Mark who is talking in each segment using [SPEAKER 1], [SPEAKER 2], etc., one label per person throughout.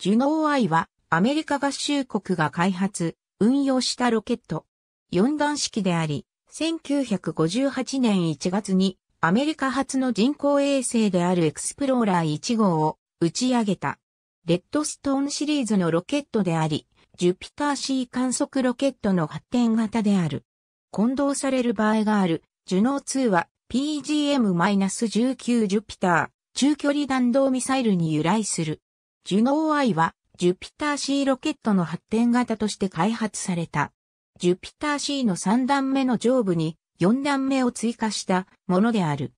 [SPEAKER 1] ジュノー I はアメリカ合衆国が開発、運用したロケット。4段式であり、1958年1月にアメリカ初の人工衛星であるエクスプローラー1号を打ち上げた。レッドストーンシリーズのロケットであり、ジュピター C 観測ロケットの発展型である。混同される場合がある、ジュノー2は PGM-19 ジュピター中距離弾道ミサイルに由来する。ジュノー I は、ジュピター C ロケットの発展型として開発された。ジュピター C の3段目の上部に4段目を追加したものである。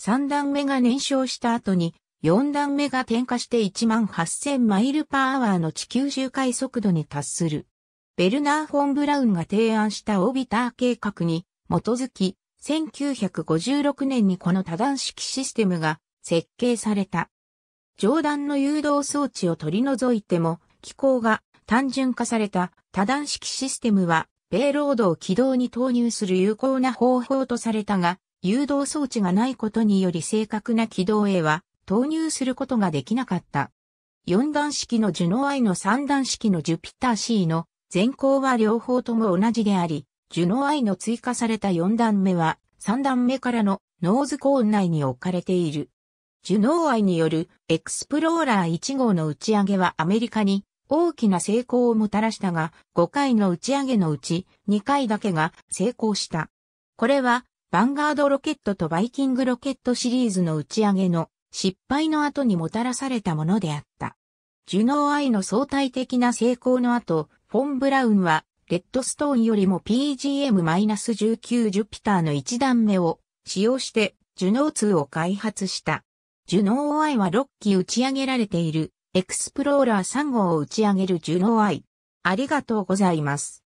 [SPEAKER 1] 3段目が燃焼した後に、4段目が点火して18000マイルパーアワーの地球周回速度に達する。ベルナー・フォン・ブラウンが提案したオビター計画に基づき、1956年にこの多段式システムが設計された。上段の誘導装置を取り除いても、機構が単純化された多段式システムは、ペイロードを軌道に投入する有効な方法とされたが、誘導装置がないことにより正確な軌道へは投入することができなかった。4段式のジュノアイの3段式のジュピター C の前行は両方とも同じであり、ジュノアイの追加された4段目は3段目からのノーズコーン内に置かれている。ジュノー愛によるエクスプローラー1号の打ち上げはアメリカに大きな成功をもたらしたが、5回の打ち上げのうち2回だけが成功した。これは、ヴァンガードロケットとバイキングロケットシリーズの打ち上げの失敗の後にもたらされたものであった。ジュノー愛の相対的な成功の後、フォン・ブラウンは、レッドストーンよりも PGM-19 ジュピターの1段目を使用して、ジュノー2を開発した。ジュノーアイは6機打ち上げられている、エクスプローラー3号を打ち上げるジュノーアイ。ありがとうございます。